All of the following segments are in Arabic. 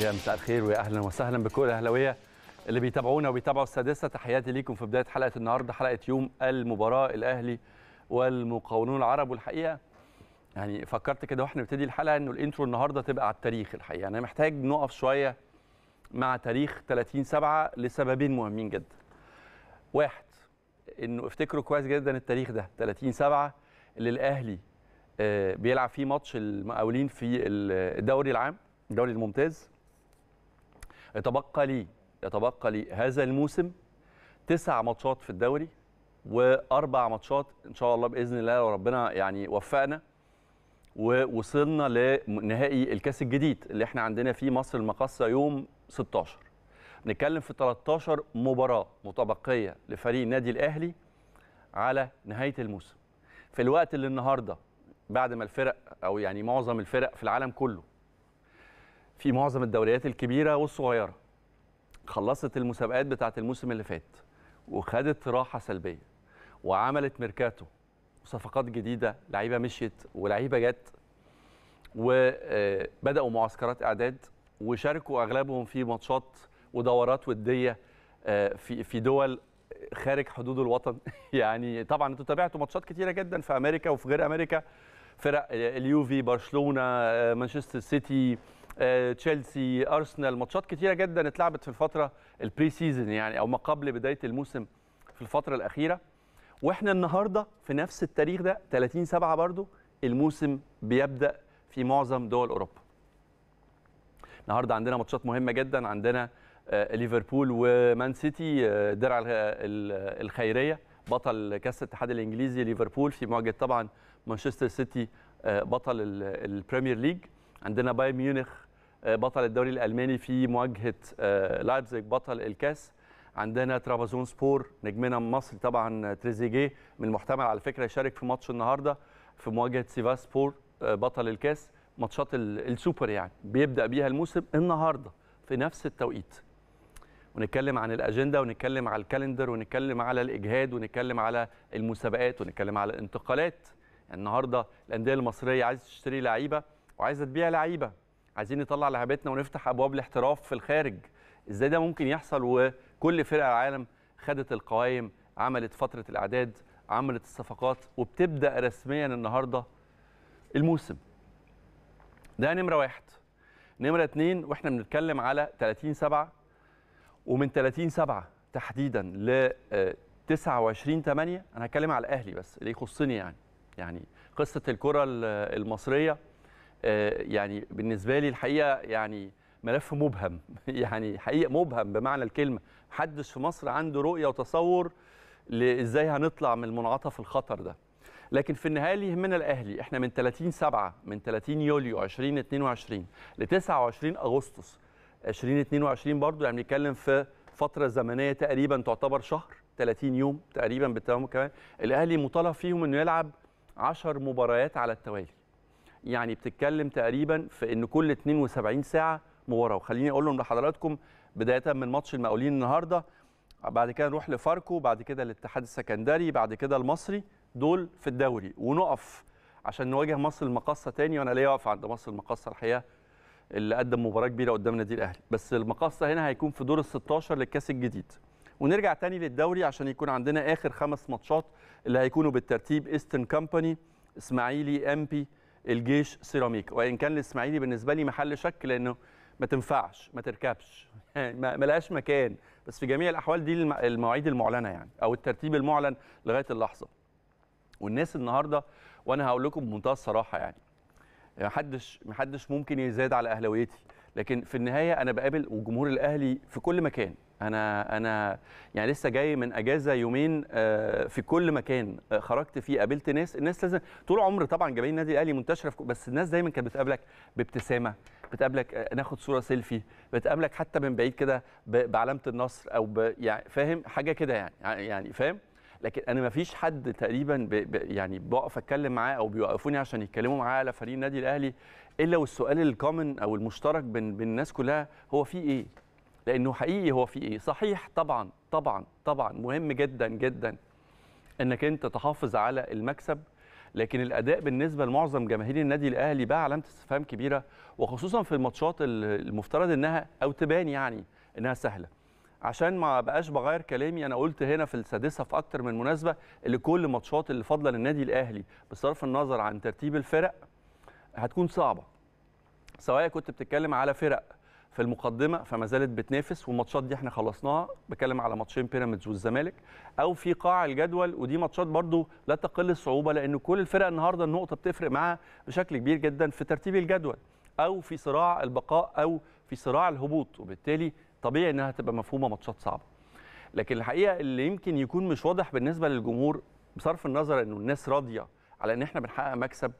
يا مساء الخير ويا اهلا وسهلا بكل الاهلاويه اللي بيتابعونا وبيتابعوا السادسه تحياتي ليكم في بدايه حلقه النهارده حلقه يوم المباراه الاهلي والمقاولون العرب والحقيقه يعني فكرت كده واحنا بنبتدي الحلقه انه الانترو النهارده تبقى على التاريخ الحقيقه يعني انا محتاج نقف شويه مع تاريخ 30 7 لسببين مهمين جدا. واحد انه افتكروا كويس جدا التاريخ ده 30 7 اللي الاهلي آه، بيلعب فيه ماتش المقاولين في الدوري العام الدوري الممتاز يتبقى لي يتبقى لي هذا الموسم تسع ماتشات في الدوري واربع ماتشات ان شاء الله باذن الله وربنا يعني وفقنا ووصلنا لنهائي الكاس الجديد اللي احنا عندنا فيه مصر المقصه يوم 16 نتكلم في 13 مباراه متبقيه لفريق النادي الاهلي على نهايه الموسم في الوقت اللي النهارده بعد ما الفرق او يعني معظم الفرق في العالم كله في معظم الدوريات الكبيره والصغيره خلصت المسابقات بتاعه الموسم اللي فات وخدت راحه سلبيه وعملت ميركاتو وصفقات جديده لعيبه مشيت ولعيبه جت وبداوا معسكرات اعداد وشاركوا اغلبهم في ماتشات ودورات وديه آه، في في دول خارج حدود الوطن يعني طبعا انتوا تابعتوا ماتشات كتيره جدا في امريكا وفي غير امريكا فرق اليوفي برشلونه آه، مانشستر سيتي تشيلسي ارسنال ماتشات كتيره جدا اتلعبت في الفتره البري سيزون يعني او ما قبل بدايه الموسم في الفتره الاخيره واحنا النهارده في نفس التاريخ ده 30 7 برضو الموسم بيبدا في معظم دول اوروبا النهارده عندنا ماتشات مهمه جدا عندنا آه، ليفربول ومان سيتي آه، درع الخيريه بطل كاس الاتحاد الانجليزي ليفربول في مواجهه طبعا مانشستر سيتي آه، بطل البريمير ليج عندنا بايرن ميونخ بطل الدوري الالماني في مواجهه آه، لايبزيج بطل الكاس عندنا ترابزون سبور نجمنا المصري طبعا تريزيجيه من المحتمل على فكره يشارك في ماتش النهارده في مواجهه سيفا سبور آه، بطل الكاس ماتشات السوبر يعني بيبدا بيها الموسم النهارده في نفس التوقيت ونتكلم عن الاجنده ونتكلم على الكالندر ونتكلم على الاجهاد ونتكلم على المسابقات ونتكلم على الانتقالات يعني النهارده الانديه المصريه عايزه تشتري لعيبه وعايزه تبيع لعيبه عايزين نطلع لعبتنا ونفتح ابواب الاحتراف في الخارج ازاي ده ممكن يحصل وكل فرق العالم خدت القوائم عملت فتره الاعداد عملت الصفقات وبتبدا رسميا النهارده الموسم ده نمره واحد نمره اتنين واحنا بنتكلم على 30 سبعة ومن 30 سبعة تحديدا ل 29 آه، 8 انا هتكلم على الاهلي بس اللي يخصني يعني يعني قصه الكره المصريه آه، يعني بالنسبه لي الحقيقه يعني ملف مبهم يعني حقيقه مبهم بمعنى الكلمه محدش في مصر عنده رؤيه وتصور لازاي هنطلع من المنعطف الخطر ده لكن في النهايه اللي يهمنا الاهلي احنا من 30 7 من 30 يوليو 2022 ل 29 اغسطس 2022 برضو يعني بنتكلم في فتره زمنيه تقريبا تعتبر شهر 30 يوم تقريبا بالتمام كمان الاهلي مطالب فيهم انه يلعب 10 مباريات على التوالي يعني بتتكلم تقريبا في ان كل 72 ساعه مباراه وخليني اقول لهم لحضراتكم بدايه من ماتش المقاولين النهارده بعد كده نروح لفاركو بعد كده الاتحاد السكندري بعد كده المصري دول في الدوري ونقف عشان نواجه مصر المقاصه تاني وانا ليا واقف عند مصر المقاصه الحقيقه اللي قدم مباراه كبيره قدام النادي الاهلي بس المقاصه هنا هيكون في دور ال 16 للكاس الجديد ونرجع تاني للدوري عشان يكون عندنا اخر خمس ماتشات اللي هيكونوا بالترتيب ايسترن كامباني اسماعيلي بي الجيش سيراميكا وان كان الاسماعيلي بالنسبه لي محل شك لانه ما تنفعش ما تركبش يعني ما لهاش مكان بس في جميع الاحوال دي المواعيد المعلنه يعني او الترتيب المعلن لغايه اللحظه والناس النهارده وانا هقول لكم بمنتهى الصراحه يعني،, يعني محدش محدش ممكن يزاد على اهلاويتي لكن في النهايه انا بقابل وجمهور الاهلي في كل مكان انا انا يعني لسه جاي من اجازه يومين آه، في كل مكان آه، خرجت فيه قابلت ناس الناس لازم طول عمر طبعا جماهير النادي الاهلي منتشره في بس الناس دايما كانت بتقابلك بابتسامه بتقابلك آه، ناخد صوره سيلفي بتقابلك حتى من بعيد كده بعلامه النصر او ب... يعني فاهم حاجه كده يعني يعني فاهم لكن انا ما فيش حد تقريبا ب... ب... يعني بقف اتكلم معاه او بيوقفوني عشان يتكلموا معاه على فريق النادي الاهلي الا والسؤال الكومن او المشترك بين الناس كلها هو في ايه لانه حقيقي هو في ايه صحيح طبعا طبعا طبعا مهم جدا جدا انك انت تحافظ على المكسب لكن الاداء بالنسبه لمعظم جماهير النادي الاهلي بقى علامه استفهام كبيره وخصوصا في الماتشات المفترض انها او تبان يعني انها سهله عشان ما بقاش بغير كلامي انا قلت هنا في السادسه في اكتر من مناسبه ان كل ماتشات اللي فاضله للنادي الاهلي بصرف النظر عن ترتيب الفرق هتكون صعبه سواء كنت بتتكلم على فرق في المقدمه فما زالت بتنافس والماتشات دي احنا خلصناها بتكلم على ماتشين بيراميدز والزمالك او في قاع الجدول ودي ماتشات برضو لا تقل الصعوبه لان كل الفرق النهارده النقطه بتفرق معاها بشكل كبير جدا في ترتيب الجدول او في صراع البقاء او في صراع الهبوط وبالتالي طبيعي انها تبقى مفهومه ماتشات صعبه لكن الحقيقه اللي يمكن يكون مش واضح بالنسبه للجمهور بصرف النظر انه الناس راضيه على ان احنا بنحقق مكسب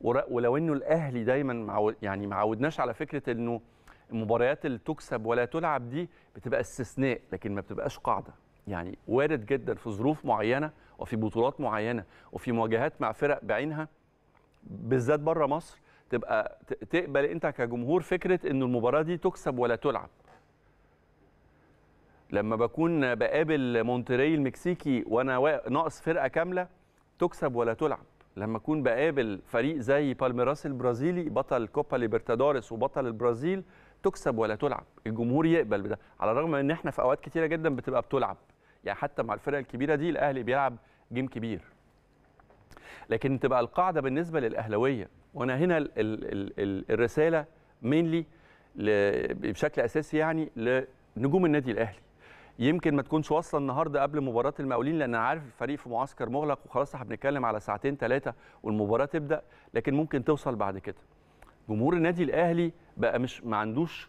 ولو انه الاهلي دايما يعني ما عودناش على فكره انه المباريات اللي تكسب ولا تلعب دي بتبقى استثناء لكن ما بتبقاش قاعده يعني وارد جدا في ظروف معينه وفي بطولات معينه وفي مواجهات مع فرق بعينها بالذات بره مصر تبقى تقبل انت كجمهور فكره ان المباراه دي تكسب ولا تلعب لما بكون بقابل مونتري المكسيكي وانا ناقص فرقه كامله تكسب ولا تلعب لما اكون بقابل فريق زي بالميراس البرازيلي بطل كوبا ليبرتادوريس وبطل البرازيل تكسب ولا تلعب الجمهور يقبل بده على الرغم ان احنا في اوقات كتيره جدا بتبقى بتلعب يعني حتى مع الفرق الكبيره دي الاهلي بيلعب جيم كبير لكن تبقى القاعده بالنسبه للاهلاويه وانا هنا الـ الـ الـ الرساله مينلي بشكل اساسي يعني لنجوم النادي الاهلي يمكن ما تكونش واصله النهارده قبل مباراه المقاولين لان انا عارف الفريق في معسكر مغلق وخلاص احنا بنتكلم على ساعتين ثلاثه والمباراه تبدا لكن ممكن توصل بعد كده جمهور النادي الاهلي بقى مش ما عندوش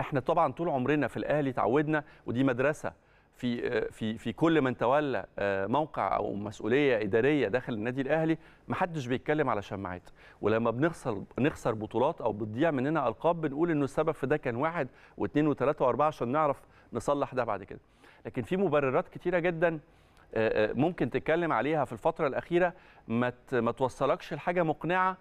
احنا طبعا طول عمرنا في الاهلي تعودنا ودي مدرسه في في في كل من تولى آه، موقع او مسؤوليه اداريه داخل النادي الاهلي ما حدش بيتكلم على شماعات ولما بنخسر نخسر بطولات او بتضيع مننا القاب بنقول انه السبب في ده كان واحد واثنين وثلاثه واربعه عشان نعرف نصلح ده بعد كده لكن في مبررات كتيره جدا آه، آه، ممكن تتكلم عليها في الفتره الاخيره ما ما توصلكش لحاجه مقنعه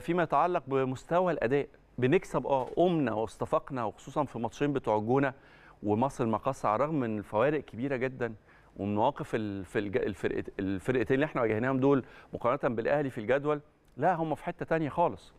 فيما يتعلق بمستوى الاداء بنكسب اه قمنا واستفقنا وخصوصا في ماتشين بتوع الجونه ومصر المقاصه على الرغم من الفوارق كبيره جدا ومن مواقف الفرقتين اللي احنا واجهناهم دول مقارنه بالاهلي في الجدول لا هم في حته ثانيه خالص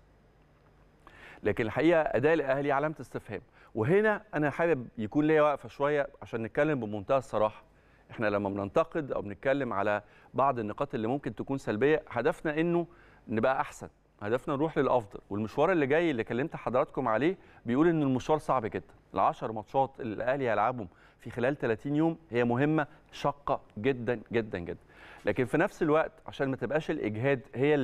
لكن الحقيقه اداء الاهلي علامه استفهام وهنا انا حابب يكون ليا وقفه شويه عشان نتكلم بمنتهى الصراحه احنا لما بننتقد او بنتكلم على بعض النقاط اللي ممكن تكون سلبيه هدفنا انه نبقى احسن هدفنا نروح للافضل والمشوار اللي جاي اللي كلمت حضراتكم عليه بيقول ان المشوار صعب جدا ال10 ماتشات اللي الاهلي هيلعبهم في خلال 30 يوم هي مهمه شاقه جدا جدا جدا لكن في نفس الوقت عشان ما تبقاش الاجهاد هي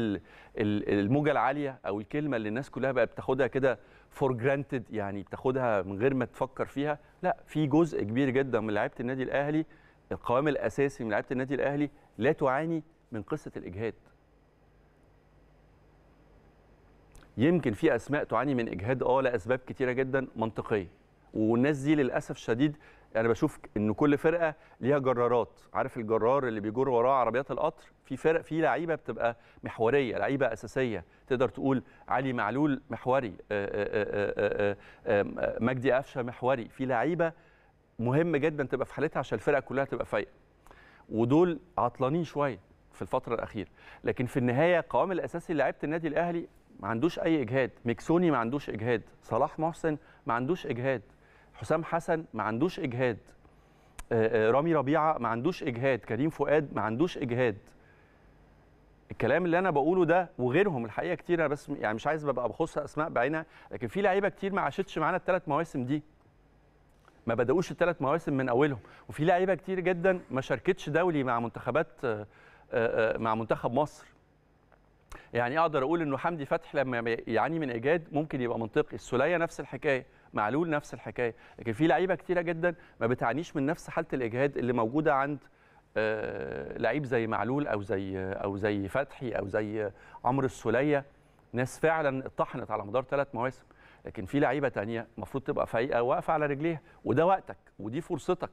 الموجه العاليه او الكلمه اللي الناس كلها بقى بتاخدها كده فور جرانتد يعني بتاخدها من غير ما تفكر فيها لا في جزء كبير جدا من لعيبه النادي الاهلي القوام الاساسي من لعيبه النادي الاهلي لا تعاني من قصه الاجهاد يمكن في اسماء تعاني من اجهاد اه لاسباب كتيره جدا منطقيه والناس دي للاسف شديد انا بشوف ان كل فرقه ليها جرارات عارف الجرار اللي بيجر وراه عربيات القطر في فرق في لعيبه بتبقى محوريه لعيبه اساسيه تقدر تقول علي معلول محوري آه، آه، آه، مجدي قفشه محوري في لعيبه مهم جدا تبقى في حالتها عشان الفرقه كلها تبقى فايقه ودول عطلانين شويه في الفتره الاخيره لكن في النهايه قوام الاساسي لعيبه النادي الاهلي ما عندوش اي اجهاد مكسوني ما عندوش اجهاد صلاح محسن ما عندوش اجهاد حسام حسن ما عندوش اجهاد آه، آه، رامي ربيعه ما عندوش اجهاد كريم فؤاد ما عندوش اجهاد الكلام اللي انا بقوله ده وغيرهم الحقيقه كتير انا بس يعني مش عايز ببقى بخص اسماء بعينها لكن في لعيبه كتير ما عاشتش معانا الثلاث مواسم دي ما بداوش الثلاث مواسم من اولهم وفي لعيبه كتير جدا ما شاركتش دولي مع منتخبات آه، مع منتخب مصر يعني اقدر اقول انه حمدي فتح لما يعاني من ايجاد ممكن يبقى منطقي السوليه نفس الحكايه معلول نفس الحكايه لكن في لعيبه كتيره جدا ما بتعانيش من نفس حاله الاجهاد اللي موجوده عند آه، لعيب زي معلول او زي او زي فتحي او زي عمرو السوليه ناس فعلا اتطحنت على مدار ثلاث مواسم لكن في لعيبه تانية المفروض تبقى فايقه واقفه على رجليها وده وقتك ودي فرصتك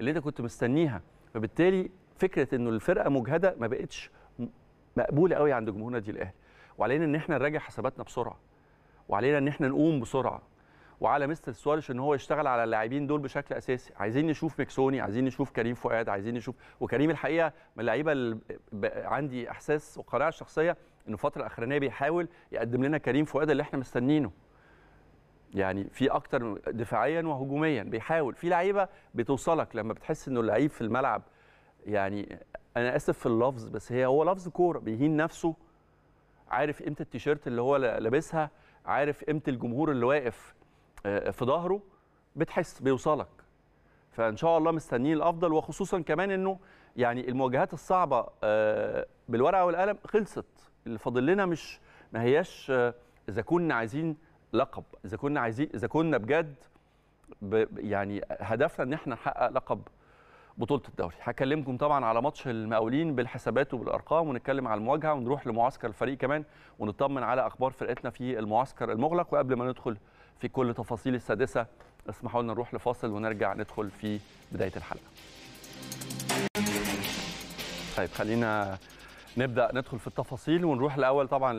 اللي انت كنت مستنيها فبالتالي فكره انه الفرقه مجهده ما بقتش مقبوله قوي عند جمهور نادي الاهلي وعلينا ان احنا نراجع حساباتنا بسرعه وعلينا ان احنا نقوم بسرعه وعلى مستر سواريش ان هو يشتغل على اللاعبين دول بشكل اساسي عايزين نشوف مكسوني عايزين نشوف كريم فؤاد عايزين نشوف وكريم الحقيقه من اللعيبه اللي عندي احساس وقناعه شخصيه انه الفتره الاخرانيه بيحاول يقدم لنا كريم فؤاد اللي احنا مستنينه يعني في اكتر دفاعيا وهجوميا بيحاول في لعيبه بتوصلك لما بتحس انه اللعيب في الملعب يعني انا اسف في اللفظ بس هي هو لفظ كوره بيهين نفسه عارف قيمه التيشيرت اللي هو لابسها عارف قيمه الجمهور اللي واقف آه، آه، في ظهره بتحس بيوصلك فان شاء الله مستنيين الافضل وخصوصا كمان انه يعني المواجهات الصعبه آه، بالورقه والقلم خلصت اللي فاضل لنا مش ما هياش اذا كنا عايزين لقب اذا كنا عايزين اذا كنا بجد يعني هدفنا ان احنا نحقق لقب بطوله الدوري هكلمكم طبعا على ماتش المقاولين بالحسابات وبالارقام ونتكلم على المواجهه ونروح لمعسكر الفريق كمان ونطمن على اخبار فرقتنا في المعسكر المغلق وقبل ما ندخل في كل تفاصيل السادسه اسمحوا لنا نروح لفاصل ونرجع ندخل في بدايه الحلقه طيب خلينا نبدا ندخل في التفاصيل ونروح الاول طبعا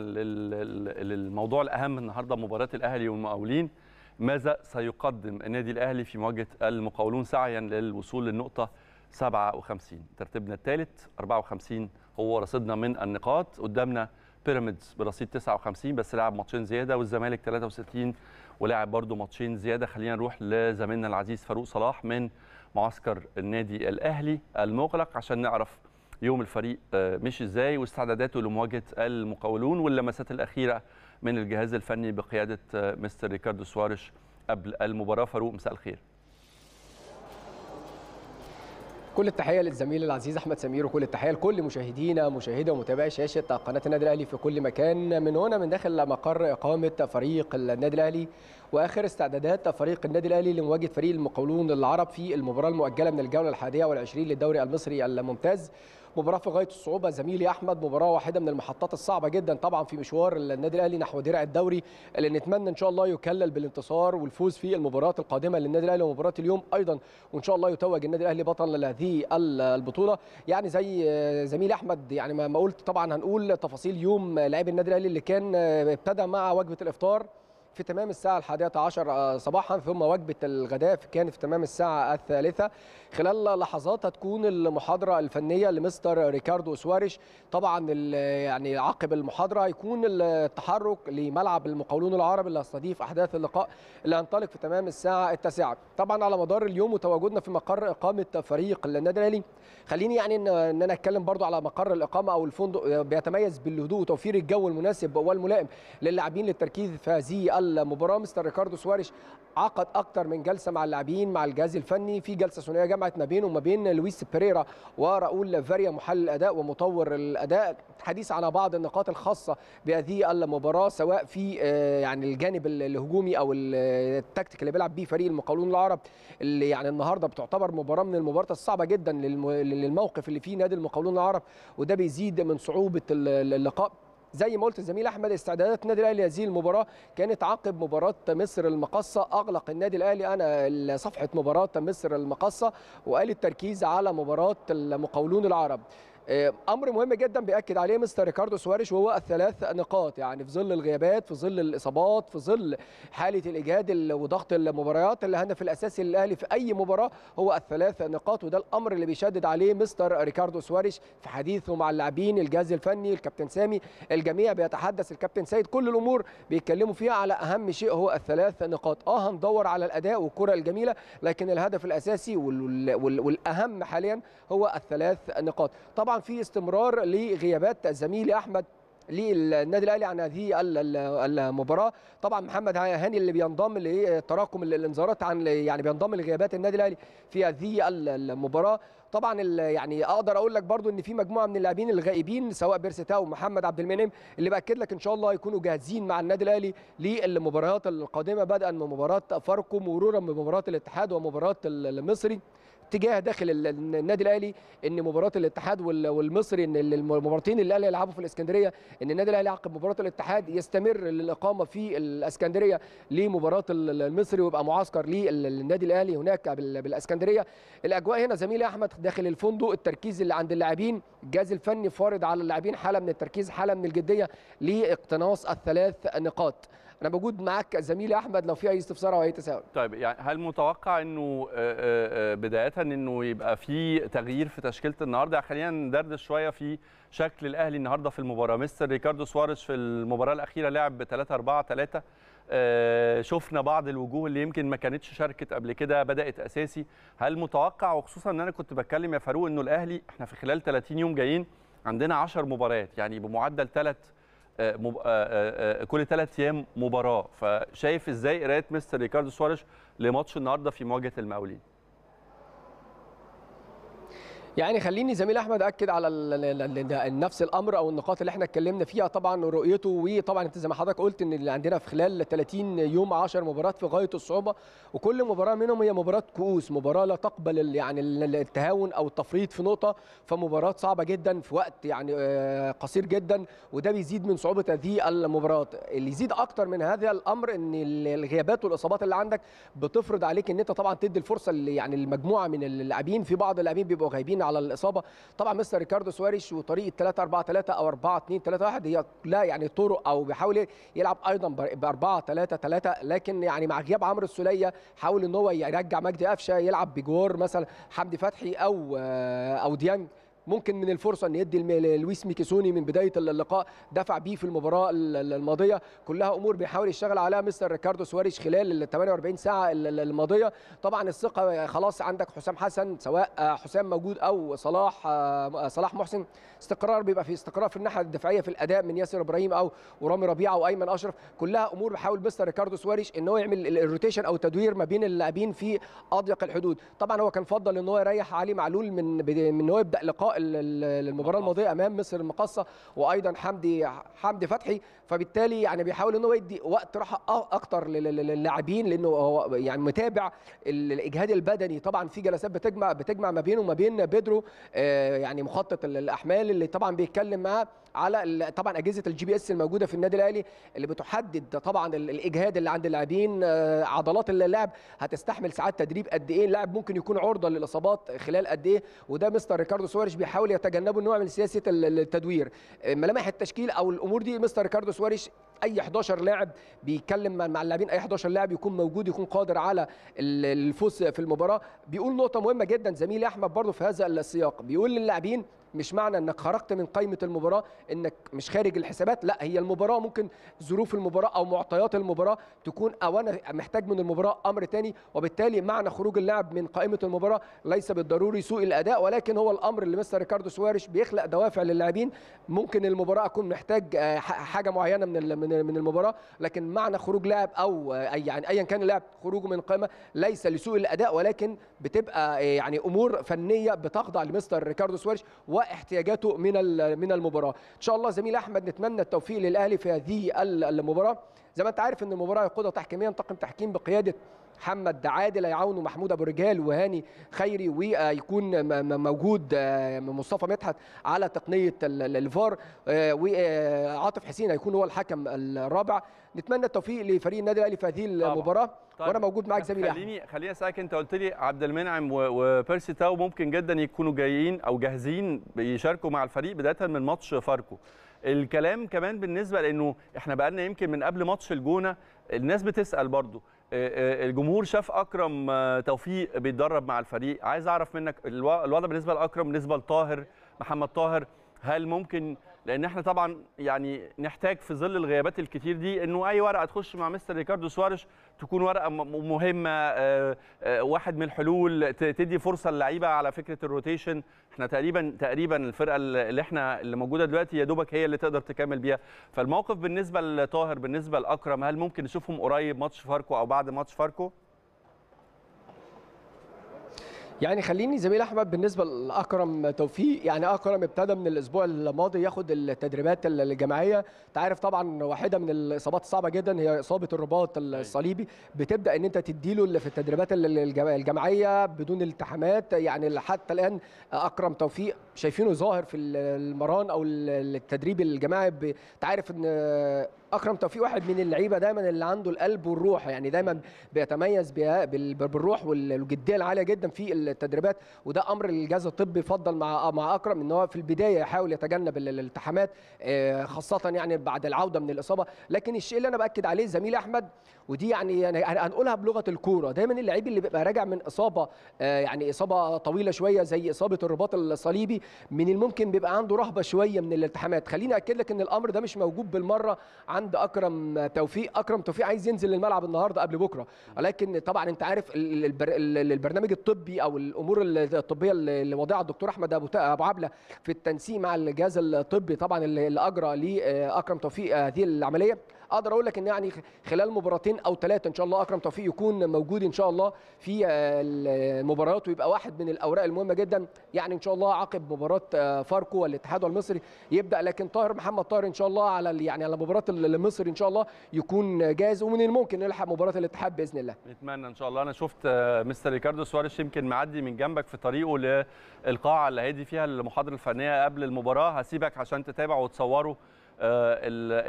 للموضوع الاهم النهارده مباراه الاهلي والمقاولين ماذا سيقدم النادي الاهلي في مواجهه المقاولون سعيا للوصول للنقطه 57 ترتيبنا الثالث 54 هو رصيدنا من النقاط قدامنا بيراميدز برصيد 59 بس لعب ماتشين زياده والزمالك 63 ولعب برده ماتشين زياده خلينا نروح لزميلنا العزيز فاروق صلاح من معسكر النادي الاهلي المغلق عشان نعرف يوم الفريق آه، مشي ازاي واستعداداته لمواجهه المقاولون واللمسات الاخيره من الجهاز الفني بقياده آه، مستر ريكاردو سوارش قبل المباراه فاروق مساء الخير كل التحيه للزميل العزيز احمد سمير وكل التحيه لكل مشاهدينا مشاهده ومتابعي شاشه قناه النادي الاهلي في كل مكان من هنا من داخل مقر اقامه فريق النادي الاهلي واخر استعدادات فريق النادي الاهلي لمواجهه فريق المقاولون العرب في المباراه المؤجله من الجوله الحادية والعشرين للدوري المصري الممتاز مباراه في غايه الصعوبه زميلي احمد مباراه واحده من المحطات الصعبه جدا طبعا في مشوار النادي الاهلي نحو درع الدوري اللي نتمنى ان شاء الله يكلل بالانتصار والفوز في المباراه القادمه للنادي الاهلي ومباراه اليوم ايضا وان شاء الله يتوج النادي الاهلي بطل لهذه البطوله يعني زي زميلي احمد يعني ما قلت طبعا هنقول تفاصيل يوم لاعب النادي الاهلي اللي كان ابتدى مع وجبه الافطار في تمام الساعة الحادية عشر آه، صباحا ثم وجبة الغداء كانت في تمام الساعة الثالثة خلال لحظات هتكون المحاضرة الفنية لمستر ريكاردو سواريش طبعا يعني عقب المحاضرة هيكون التحرك لملعب المقاولون العرب اللي هيستضيف أحداث اللقاء اللي هينطلق في تمام الساعة التاسعة طبعا على مدار اليوم وتواجدنا في مقر إقامة فريق النادي الأهلي خليني يعني إن أنا أتكلم برضو على مقر الإقامة أو الفندق بيتميز بالهدوء وتوفير الجو المناسب والملائم للاعبين للتركيز في هذه المباراه مستر ريكاردو سواريش عقد اكتر من جلسه مع اللاعبين مع الجهاز الفني في جلسه ثنائيه جمعت ما بينه وما بين لويس بيريرا وراؤول فاريا محلل الاداء ومطور الاداء حديث على بعض النقاط الخاصه بهذه المباراه سواء في آه، يعني الجانب الهجومي او التكتيك اللي بيلعب بيه فريق المقاولون العرب اللي يعني النهارده بتعتبر مباراه من المباريات الصعبه جدا للموقف اللي فيه نادي المقاولون العرب وده بيزيد من صعوبه اللقاء زي ما قلت الزميل احمد استعدادات النادي الاهلي هذه المباراه كانت عقب مباراه مصر المقصه اغلق النادي الاهلي انا صفحه مباراه مصر المقصه وقال التركيز على مباراه المقاولون العرب آه، امر مهم جدا بياكد عليه مستر ريكاردو سواريش وهو الثلاث نقاط يعني في ظل الغيابات في ظل الاصابات في ظل حاله الاجهاد وضغط المباريات الهدف الاساسي للاهلي في اي مباراه هو الثلاث نقاط وده الامر اللي بيشدد عليه مستر ريكاردو سواريش في حديثه مع اللاعبين الجهاز الفني الكابتن سامي الجميع بيتحدث الكابتن سيد كل الامور بيتكلموا فيها على اهم شيء هو الثلاث نقاط اه هندور على الاداء والكره الجميله لكن الهدف الاساسي والاهم حاليا هو الثلاث نقاط طبعا في استمرار لغيابات الزميل احمد للنادي الاهلي عن هذه المباراه طبعا محمد هاني اللي بينضم لتراكم الانذارات عن يعني بينضم لغيابات النادي الاهلي في هذه المباراه طبعا يعني اقدر اقول لك برضو ان في مجموعه من اللاعبين الغائبين سواء بيرستاو ومحمد عبد المنعم اللي باكد لك ان شاء الله هيكونوا جاهزين مع النادي الاهلي للمباريات القادمه بدءا من مباراه فاركو مرورا بمباراه الاتحاد ومباراه المصري اتجاه داخل النادي الاهلي ان مباراه الاتحاد والمصري ان المباراتين اللي الاهلي يلعبوا في الاسكندريه ان النادي الاهلي عقب مباراه الاتحاد يستمر للاقامه في الاسكندريه لمباراه المصري ويبقى معسكر للنادي الاهلي هناك بالاسكندريه الاجواء هنا زميلي احمد داخل الفندق التركيز اللي عند اللاعبين الجهاز الفني فارض على اللاعبين حاله من التركيز حاله من الجديه لاقتناص الثلاث نقاط انا موجود معاك زميلي احمد لو في اي استفسار او اي تساؤل طيب يعني هل متوقع انه آه، آه، آه، بدايه انه يبقى في تغيير في تشكيله النهارده يعني خلينا ندردش شويه في شكل الاهلي النهارده في المباراه مستر ريكاردو سواريز في المباراه الاخيره لعب 3 4 3 شفنا بعض الوجوه اللي يمكن ما كانتش شاركت قبل كده بدات اساسي هل متوقع وخصوصا ان انا كنت بتكلم يا فاروق انه الاهلي احنا في خلال 30 يوم جايين عندنا 10 مباريات يعني بمعدل 3 آه، آه، آه، كل ثلاث ايام مباراه فشايف ازاي قرايه مستر ريكاردو سواريش لماتش النهارده في مواجهه المقاولين يعني خليني زميل احمد اكد على نفس الامر او النقاط اللي احنا اتكلمنا فيها طبعا رؤيته وطبعا انت زي ما حضرتك قلت ان اللي عندنا في خلال 30 يوم 10 مباريات في غايه الصعوبه وكل مباراه منهم هي مباراه كؤوس مباراه لا تقبل يعني التهاون او التفريط في نقطه فمباراه صعبه جدا في وقت يعني آه، قصير جدا وده بيزيد من صعوبه هذه المباراه اللي يزيد اكتر من هذا الامر ان الغيابات والاصابات اللي عندك بتفرض عليك ان انت طبعا تدي الفرصه يعني المجموعه من اللاعبين في بعض اللاعبين بيبقوا غايبين متفقين على الاصابه طبعا مستر ريكاردو سواريش وطريقه 3 4 3 او 4 2 3 1 هي لا يعني طرق او بيحاول يلعب ايضا ب 4 3 3 لكن يعني مع غياب عمرو السوليه حاول ان هو يرجع مجدي قفشه يلعب بجوار مثلا حمدي فتحي او آه، او ديانج ممكن من الفرصه ان يدي لويس ميكيسوني من بدايه اللقاء دفع بيه في المباراه الماضيه كلها امور بيحاول يشتغل عليها مستر ريكاردو سواريش خلال ال 48 ساعه الماضيه طبعا الثقه خلاص عندك حسام حسن سواء حسام موجود او صلاح صلاح محسن استقرار بيبقى في استقرار في الناحيه الدفاعيه في الاداء من ياسر ابراهيم او ورامي ربيعه وايمن اشرف كلها امور بيحاول مستر ريكاردو سواريش ان هو يعمل الروتيشن او التدوير ما بين اللاعبين في اضيق الحدود طبعا هو كان فضل ان هو يريح علي معلول من من هو يبدا لقاء المباراه الماضيه امام مصر المقصه وايضا حمدي حمدي فتحي فبالتالي يعني بيحاول ان هو يدي وقت راحه اكتر للاعبين لانه هو يعني متابع الاجهاد البدني طبعا في جلسات بتجمع بتجمع ما بينه وما بين بيدرو آه، يعني مخطط الاحمال اللي طبعا بيتكلم معاه على طبعا اجهزه الجي بي اس الموجوده في النادي الاهلي اللي بتحدد طبعا الاجهاد اللي عند اللاعبين آه، عضلات اللاعب هتستحمل ساعات تدريب قد ايه اللاعب ممكن يكون عرضه للاصابات خلال قد ايه وده مستر ريكاردو سواريش بيحاول يتجنبه نوع من سياسه التدوير آه، ملامح التشكيل او الامور دي مستر ريكاردو سواريش اي 11 لاعب بيتكلم مع اللاعبين اي 11 لاعب يكون موجود يكون قادر على الفوز في المباراه بيقول نقطه مهمه جدا زميلي احمد برضه في هذا السياق بيقول للاعبين مش معنى انك خرجت من قائمه المباراه انك مش خارج الحسابات لا هي المباراه ممكن ظروف المباراه او معطيات المباراه تكون او انا محتاج من المباراه امر تاني وبالتالي معنى خروج اللاعب من قائمه المباراه ليس بالضروري سوء الاداء ولكن هو الامر اللي مستر ريكاردو سوارش بيخلق دوافع للاعبين ممكن المباراه اكون محتاج آه، حاجه معينه من من المباراه لكن معنى خروج لاعب او آه، اي يعني ايا كان اللاعب خروجه من القائمه ليس لسوء الاداء ولكن بتبقى آه، يعني امور فنيه بتخضع لمستر ريكاردو سوارش و واحتياجاته من من المباراه ان شاء الله زميل احمد نتمنى التوفيق للاهلي في هذه المباراه زي ما انت عارف ان المباراه يقودها تحكيميا طاقم تحكيم بقياده محمد عادل هيعاونوا محمود ابو رجال وهاني خيري ويكون موجود آه، مصطفى مدحت على تقنيه الفار آه، وعاطف آه، حسين هيكون هو الحكم الرابع نتمنى التوفيق لفريق النادي الاهلي في هذه المباراه طيب. وانا موجود معاك زميلي خليني خليني اسالك انت قلت لي عبد المنعم وبيرسي تاو ممكن جدا يكونوا جايين او جاهزين يشاركوا مع الفريق بدايه من ماتش فاركو الكلام كمان بالنسبه لانه احنا بقالنا يمكن من قبل ماتش الجونه الناس بتسال برضه آه، آه، الجمهور شاف اكرم آه، توفيق بيتدرب مع الفريق عايز اعرف منك الوضع بالنسبه لاكرم بالنسبه لطاهر محمد طاهر هل ممكن لان احنا طبعا يعني نحتاج في ظل الغيابات الكتير دي انه اي ورقه تخش مع مستر ريكاردو سوارش تكون ورقه مهمه آه، آه، واحد من الحلول تدي فرصه للعيبه على فكره الروتيشن احنا تقريبا تقريبا الفرقه اللي احنا اللي موجوده دلوقتي يا دوبك هي اللي تقدر تكمل بيها فالموقف بالنسبه لطاهر بالنسبه لاكرم هل ممكن نشوفهم قريب ماتش فاركو او بعد ماتش فاركو يعني خليني زميل احمد بالنسبه لاكرم توفيق يعني اكرم ابتدى من الاسبوع الماضي ياخد التدريبات الجماعيه انت عارف طبعا واحده من الاصابات الصعبه جدا هي اصابه الرباط أيوة. الصليبي بتبدا ان انت تديله في التدريبات الجماعيه بدون التحامات يعني حتى الان اكرم توفيق شايفينه ظاهر في المران او التدريب الجماعي انت عارف ان اكرم توفيق واحد من اللعيبه دايما اللي عنده القلب والروح يعني دايما بيتميز بالروح والجديه العاليه جدا في التدريبات وده امر الجهاز الطبي فضل مع مع اكرم ان هو في البدايه يحاول يتجنب الالتحامات آه، خاصه يعني بعد العوده من الاصابه لكن الشيء اللي انا باكد عليه زميلي احمد ودي يعني, يعني هنقولها بلغه الكوره دايما اللعيب اللي بيبقى راجع من اصابه آه، يعني اصابه طويله شويه زي اصابه الرباط الصليبي من الممكن بيبقى عنده رهبه شويه من الالتحامات خليني اكد لك ان الامر ده مش موجود بالمره عند اكرم توفيق اكرم توفيق عايز ينزل الملعب النهارده قبل بكره ولكن طبعا انت عارف البر... البرنامج الطبي او الامور الطبيه اللي وضعها الدكتور احمد ابو ابو عبله في التنسيق مع الجهاز الطبي طبعا اللي اجرى لاكرم آه، توفيق آه، هذه العمليه اقدر اقول لك ان يعني خلال مباراتين او ثلاثه ان شاء الله اكرم توفيق يكون موجود ان شاء الله في المباريات ويبقى واحد من الاوراق المهمه جدا يعني ان شاء الله عقب مباراه آه، فاركو والاتحاد والمصري يبدا لكن طاهر محمد طاهر ان شاء الله على يعني على مباراه المصري ان شاء الله يكون جاهز ومن الممكن نلحق مباراه الاتحاد باذن الله نتمنى ان شاء الله انا شفت آه، مستر ريكاردو سواريش يمكن معدي من جنبك في طريقه للقاعه اللي هيدي فيها المحاضره الفنيه قبل المباراه هسيبك عشان تتابع وتصوره آه،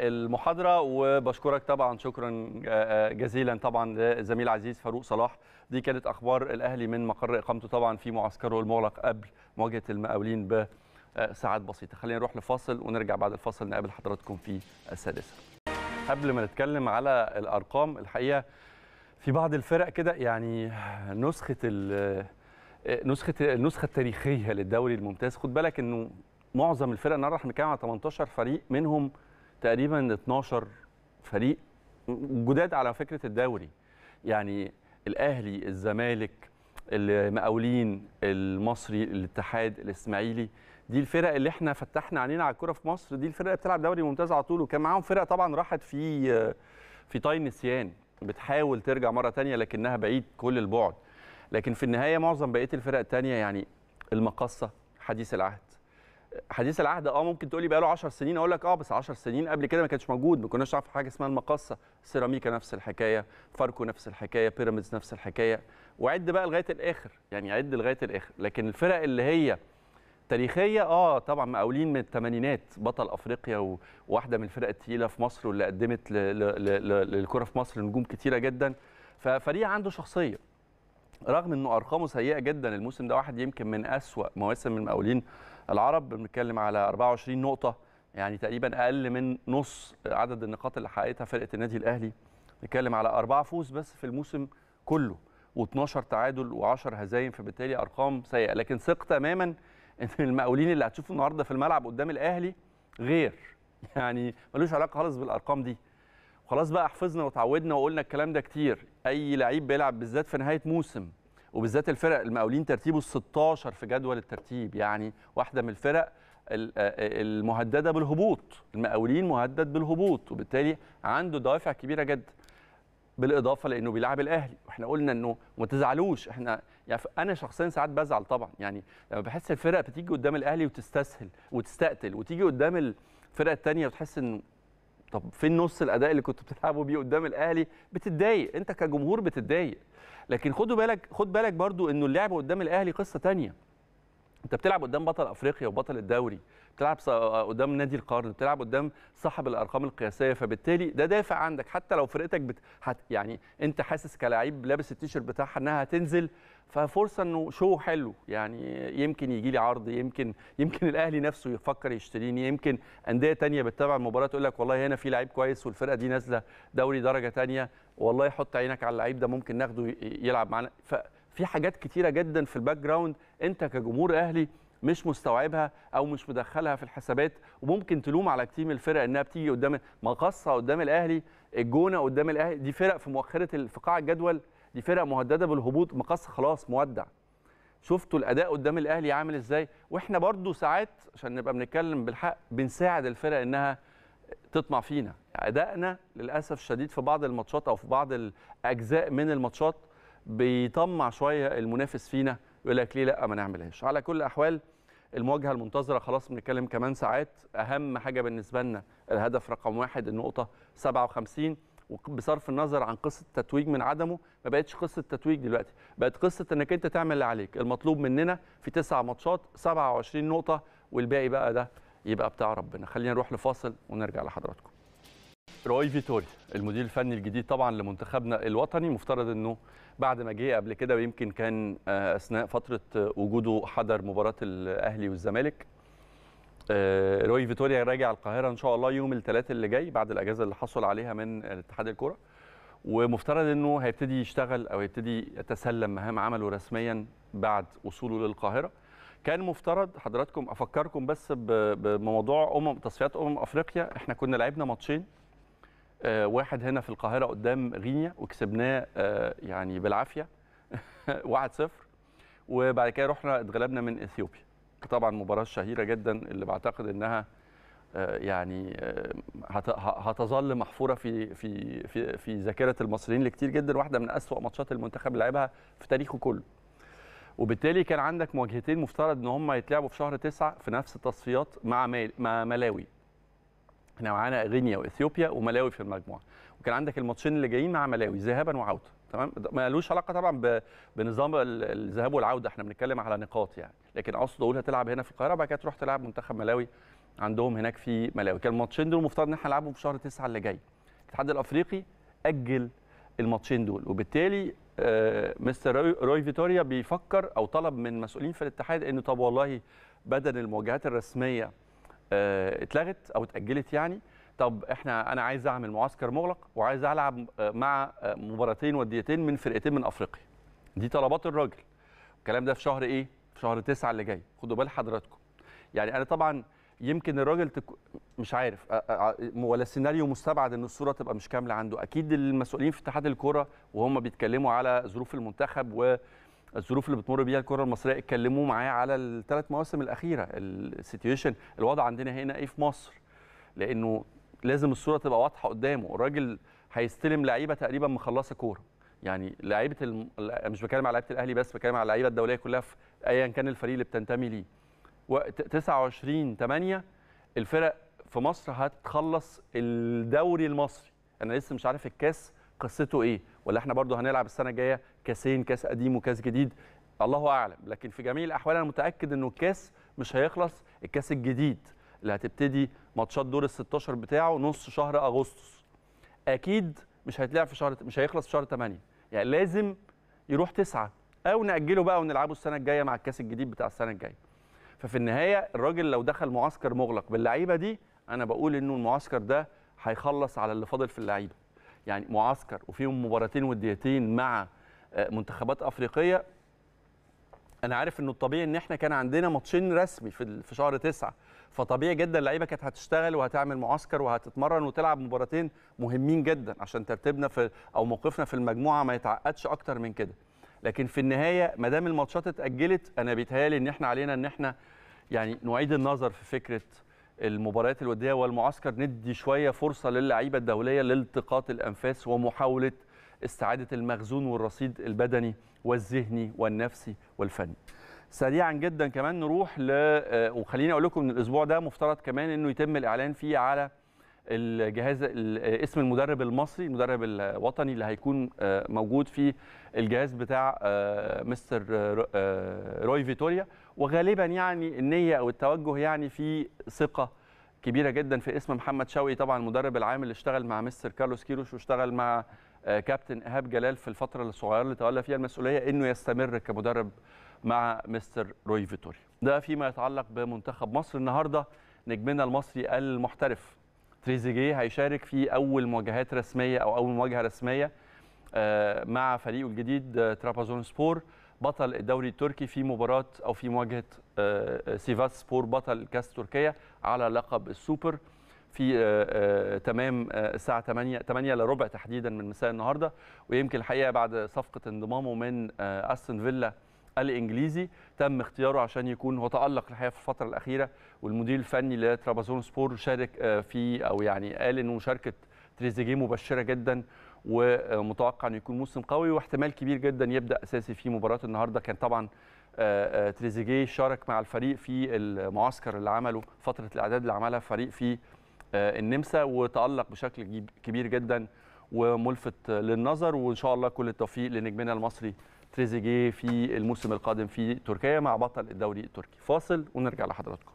المحاضره وبشكرك طبعا شكرا آه، آه، جزيلا طبعا للزميل عزيز فاروق صلاح دي كانت اخبار الاهلي من مقر اقامته طبعا في معسكره المغلق قبل مواجهه المقاولين بساعات بسيطه خلينا نروح لفاصل ونرجع بعد الفاصل نقابل حضراتكم في السادسه قبل ما نتكلم على الارقام الحقيقه في بعض الفرق كده يعني نسخه نسخه النسخه التاريخيه للدوري الممتاز خد بالك انه معظم الفرق النهارده احنا بنتكلم على 18 فريق منهم تقريبا 12 فريق جداد على فكره الدوري يعني الاهلي الزمالك المقاولين المصري الاتحاد الاسماعيلي دي الفرق اللي احنا فتحنا علينا على الكوره في مصر دي الفرق اللي بتلعب دوري ممتاز على طول وكان معاهم فرق طبعا راحت في في طاي النسيان بتحاول ترجع مره ثانيه لكنها بعيد كل البعد لكن في النهايه معظم بقيه الفرق الثانيه يعني المقصه حديث العهد حديث العهد اه ممكن تقولي بقى له 10 سنين اقول لك اه بس 10 سنين قبل كده ما كانش موجود ما كناش نعرف حاجه اسمها المقصه سيراميكا نفس الحكايه فاركو نفس الحكايه بيراميدز نفس الحكايه وعد بقى لغايه الاخر يعني عد لغايه الاخر لكن الفرق اللي هي تاريخيه اه طبعا مقاولين من الثمانينات بطل افريقيا وواحده من الفرق الثقيله في مصر واللي قدمت للكره في مصر نجوم كتيره جدا ففريق عنده شخصيه رغم انه ارقامه سيئه جدا الموسم ده واحد يمكن من اسوا مواسم المقاولين العرب بنتكلم على 24 نقطه يعني تقريبا اقل من نص عدد النقاط اللي حققتها فرقه النادي الاهلي بنتكلم على اربعه فوز بس في الموسم كله و12 تعادل و10 هزايم فبالتالي ارقام سيئه لكن ثق تماما ان المقاولين اللي هتشوفه النهارده في الملعب قدام الاهلي غير يعني ملوش علاقه خالص بالارقام دي خلاص بقى حفظنا وتعودنا وقلنا الكلام ده كتير اي لعيب بيلعب بالذات في نهايه موسم وبالذات الفرق المقاولين ترتيبه 16 في جدول الترتيب يعني واحده من الفرق آه، آه، المهدده بالهبوط المقاولين مهدد بالهبوط وبالتالي عنده دوافع كبيره جدا بالاضافه لانه بيلعب الاهلي واحنا قلنا انه ما تزعلوش احنا يعني انا شخصيا ساعات بزعل طبعا يعني لما بحس الفرق بتيجي قدام الاهلي وتستسهل وتستقتل وتيجي قدام الفرق الثانيه وتحس انه طب فين نص الاداء اللي كنتوا بتلعبوا بيه قدام الاهلي بتتضايق انت كجمهور بتتضايق لكن خدوا بالك خد بالك برضو انه اللعب قدام الاهلي قصه تانية انت بتلعب قدام بطل افريقيا وبطل الدوري بتلعب آه، قدام نادي القرن بتلعب قدام صاحب الارقام القياسيه فبالتالي ده دافع عندك حتى لو فرقتك بت... يعني انت حاسس كلاعب لابس التيشيرت بتاعها انها هتنزل ففرصه انه شو حلو يعني يمكن يجي لي عرض يمكن يمكن الاهلي نفسه يفكر يشتريني يمكن انديه تانية بتتابع المباراه تقول لك والله هنا في لعيب كويس والفرقه دي نازله دوري درجه تانية والله حط عينك على اللعيب ده ممكن ناخده يلعب معانا ففي حاجات كتيره جدا في الباك جراوند انت كجمهور اهلي مش مستوعبها او مش مدخلها في الحسابات وممكن تلوم على تيم الفرق انها بتيجي قدام مقصه قدام الاهلي الجونه قدام الاهلي دي فرق في مؤخره في قاع الجدول دي فرقه مهدده بالهبوط مقص خلاص مودع شفتوا الاداء قدام الاهلي عامل ازاي واحنا برضو ساعات عشان نبقى بنتكلم بالحق بنساعد الفرق انها تطمع فينا ادائنا للاسف الشديد في بعض الماتشات او في بعض الاجزاء من الماتشات بيطمع شويه المنافس فينا يقول لك ليه لا ما نعملهاش على كل الاحوال المواجهه المنتظره خلاص بنتكلم كمان ساعات اهم حاجه بالنسبه لنا الهدف رقم واحد النقطه 57 وبصرف النظر عن قصه التتويج من عدمه ما بقتش قصه تتويج دلوقتي بقت قصه انك انت تعمل اللي عليك المطلوب مننا في تسع ماتشات 27 نقطه والباقي بقى ده يبقى بتاع ربنا خلينا نروح لفاصل ونرجع لحضراتكم روي فيتوري المدير الفني الجديد طبعا لمنتخبنا الوطني مفترض انه بعد ما جه قبل كده ويمكن كان آه، اثناء فتره آه، وجوده حضر مباراه الاهلي والزمالك آه، روي فيتوريا راجع القاهره ان شاء الله يوم الثلاث اللي جاي بعد الاجازه اللي حصل عليها من اتحاد الكوره ومفترض انه هيبتدي يشتغل او يبتدي يتسلم مهام عمله رسميا بعد وصوله للقاهره كان مفترض حضراتكم افكركم بس بموضوع امم تصفيات امم افريقيا احنا كنا لعبنا ماتشين آه، واحد هنا في القاهره قدام غينيا وكسبناه آه، يعني بالعافيه 1-0 وبعد كده رحنا اتغلبنا من اثيوبيا طبعا مباراه شهيره جدا اللي بعتقد انها آه، يعني آه، هتظل محفوره في في في في ذاكره المصريين لكتير جدا واحده من اسوأ ماتشات المنتخب اللي لعبها في تاريخه كله. وبالتالي كان عندك مواجهتين مفترض ان هم يتلعبوا في شهر تسعة في نفس التصفيات مع مع ملاوي. احنا معانا غينيا واثيوبيا وملاوي في المجموعه وكان عندك الماتشين اللي جايين مع ملاوي ذهابا وعوده تمام مالوش علاقه طبعا بنظام الذهاب والعوده احنا بنتكلم على نقاط يعني لكن اقصد اقول هتلعب هنا في القاهره بعد كده تروح تلعب منتخب ملاوي عندهم هناك في ملاوي كان الماتشين دول المفترض ان احنا نلعبهم في شهر 9 اللي جاي الاتحاد الافريقي اجل الماتشين دول وبالتالي آه مستر روي, روي فيتوريا بيفكر او طلب من مسؤولين في الاتحاد انه طب والله بدل المواجهات الرسميه آه اتلغت او اتاجلت يعني طب احنا انا عايز اعمل معسكر مغلق وعايز العب آه، مع آه، مباراتين وديتين من فرقتين من افريقيا دي طلبات الراجل الكلام ده في شهر ايه شهر تسعة اللي جاي خدوا بال حضراتكم يعني انا طبعا يمكن الراجل تك... مش عارف ولا السيناريو مستبعد ان الصوره تبقى مش كامله عنده اكيد المسؤولين في اتحاد الكوره وهم بيتكلموا على ظروف المنتخب و الظروف اللي بتمر بيها الكره المصريه اتكلموا معاه على الثلاث مواسم الاخيره السيتويشن الوضع عندنا هنا ايه في مصر لانه لازم الصوره تبقى واضحه قدامه الراجل هيستلم لعيبه تقريبا مخلصه كوره يعني لعيبه الم... مش بتكلم على لعيبه الاهلي بس بتكلم على اللعيبه الدوليه كلها في ايا كان الفريق اللي بتنتمي ليه 29 8 الفرق في مصر هتخلص الدوري المصري انا لسه مش عارف الكاس قصته ايه ولا احنا برضو هنلعب السنه الجايه كاسين كاس قديم وكاس جديد الله اعلم لكن في جميع الاحوال انا متاكد انه الكاس مش هيخلص الكاس الجديد اللي هتبتدي ماتشات دور ال 16 بتاعه نص شهر اغسطس اكيد مش هيتلعب في شهر مش هيخلص في شهر 8 يعني لازم يروح 9 او ناجله بقى ونلعبه السنه الجايه مع الكاس الجديد بتاع السنه الجايه ففي النهايه الراجل لو دخل معسكر مغلق باللعيبه دي انا بقول انه المعسكر ده هيخلص على اللي فاضل في اللعيبه يعني معسكر وفيهم مباراتين وديتين مع آه، منتخبات افريقيه انا عارف انه الطبيعي ان احنا كان عندنا ماتشين رسمي في في شهر تسعة فطبيعي جدا اللعيبه كانت هتشتغل وهتعمل معسكر وهتتمرن وتلعب مباراتين مهمين جدا عشان ترتيبنا في او موقفنا في المجموعه ما يتعقدش اكتر من كده لكن في النهايه ما دام الماتشات اتاجلت انا بيتهيالي ان احنا علينا ان احنا يعني نعيد النظر في فكره المباريات الوديه والمعسكر ندي شويه فرصه للعيبه الدوليه لالتقاط الانفاس ومحاوله استعاده المخزون والرصيد البدني والذهني والنفسي والفني. سريعا جدا كمان نروح ل آه، وخليني اقول لكم ان الاسبوع ده مفترض كمان انه يتم الاعلان فيه على الجهاز اسم المدرب المصري المدرب الوطني اللي هيكون آه، موجود في الجهاز بتاع آه، مستر آه، روي فيتوريا وغالبا يعني النيه او التوجه يعني في ثقه كبيره جدا في اسم محمد شوقي طبعا المدرب العام اللي اشتغل مع مستر كارلوس كيروش واشتغل مع كابتن ايهاب جلال في الفتره الصغيره اللي تولى فيها المسؤوليه انه يستمر كمدرب مع مستر روي فيتوريا ده فيما يتعلق بمنتخب مصر النهارده نجمنا المصري المحترف تريزيجيه هيشارك في اول مواجهات رسميه او اول مواجهه رسميه آه، مع فريقه الجديد آه، ترابازون سبور بطل الدوري التركي في مباراه او في مواجهه آه، سيفاس سبور بطل كاس تركيا على لقب السوبر في تمام الساعه 8 8 الا ربع تحديدا من مساء النهارده ويمكن الحقيقه بعد صفقه انضمامه من استون فيلا الانجليزي تم اختياره عشان يكون هو تالق الحقيقه في الفتره الاخيره والمدير الفني لترابزون سبور شارك آه، في او يعني قال ان مشاركه تريزيجيه مبشره جدا ومتوقع انه يكون موسم قوي واحتمال كبير جدا يبدا اساسي في مباراه النهارده كان طبعا آه، آه، تريزيجيه شارك مع الفريق في المعسكر اللي عمله فتره الاعداد اللي عملها فريق في النمسا وتالق بشكل كبير جدا وملفت للنظر وان شاء الله كل التوفيق لنجمنا المصري تريزيجيه في الموسم القادم في تركيا مع بطل الدوري التركي فاصل ونرجع لحضراتكم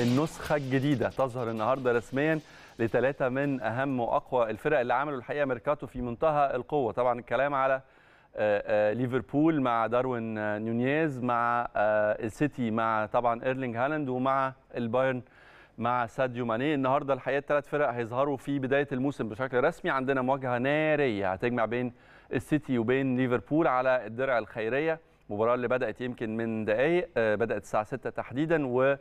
النسخه الجديده تظهر النهارده رسميا لثلاثه من اهم واقوى الفرق اللي عملوا الحقيقه ميركاتو في منتهى القوه طبعا الكلام على آه، آه، ليفربول مع داروين آه، نونيز مع السيتي مع طبعا ايرلينج هالاند ومع البايرن مع ساديو ماني النهارده الحقيقه الثلاث فرق هيظهروا في بدايه الموسم بشكل رسمي عندنا مواجهه ناريه هتجمع بين السيتي وبين ليفربول على الدرع الخيريه المباراه اللي بدات يمكن من دقائق بدات الساعه 6 تحديدا و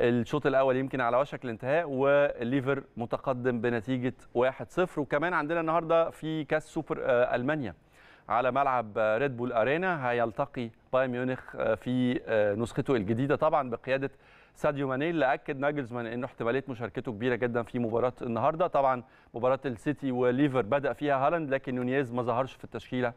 الشوط الاول يمكن على وشك الانتهاء والليفر متقدم بنتيجه 1-0 وكمان عندنا النهارده في كاس سوبر آه، المانيا على ملعب ريد بول ارينا هيلتقي بايرن ميونخ آه، في آه، نسخته الجديده طبعا بقياده ساديو ماني اللي اكد ناجلزمان انه احتماليه مشاركته كبيره جدا في مباراه النهارده طبعا مباراه السيتي وليفر بدا فيها هالاند لكن نونيز ما ظهرش في التشكيله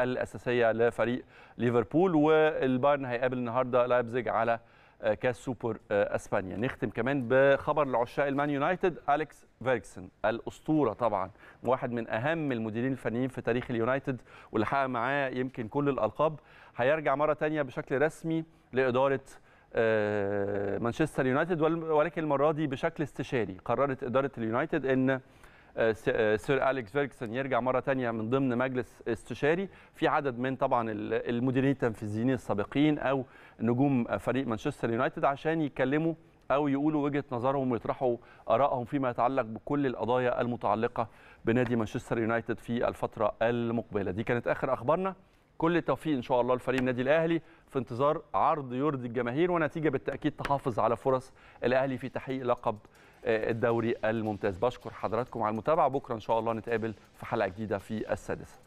الاساسيه لفريق ليفربول والبايرن هيقابل النهارده لايبزيج على آه، كاس سوبر آه، اسبانيا نختم كمان بخبر لعشاق المان يونايتد اليكس فيرجسون الاسطوره طبعا واحد من اهم المديرين الفنيين في تاريخ اليونايتد واللي حقق معاه يمكن كل الالقاب هيرجع مره ثانيه بشكل رسمي لاداره آه، مانشستر يونايتد ولكن المره دي بشكل استشاري قررت اداره اليونايتد ان آه، سير اليكس فيرجسون يرجع مره ثانيه من ضمن مجلس استشاري في عدد من طبعا المديرين التنفيذيين السابقين او نجوم فريق مانشستر يونايتد عشان يتكلموا او يقولوا وجهه نظرهم ويطرحوا ارائهم فيما يتعلق بكل القضايا المتعلقه بنادي مانشستر يونايتد في الفتره المقبله دي كانت اخر اخبارنا كل التوفيق ان شاء الله لفريق النادي الاهلي في انتظار عرض يرضي الجماهير ونتيجه بالتاكيد تحافظ على فرص الاهلي في تحقيق لقب الدوري الممتاز بشكر حضراتكم على المتابعه بكره ان شاء الله نتقابل في حلقه جديده في السادسه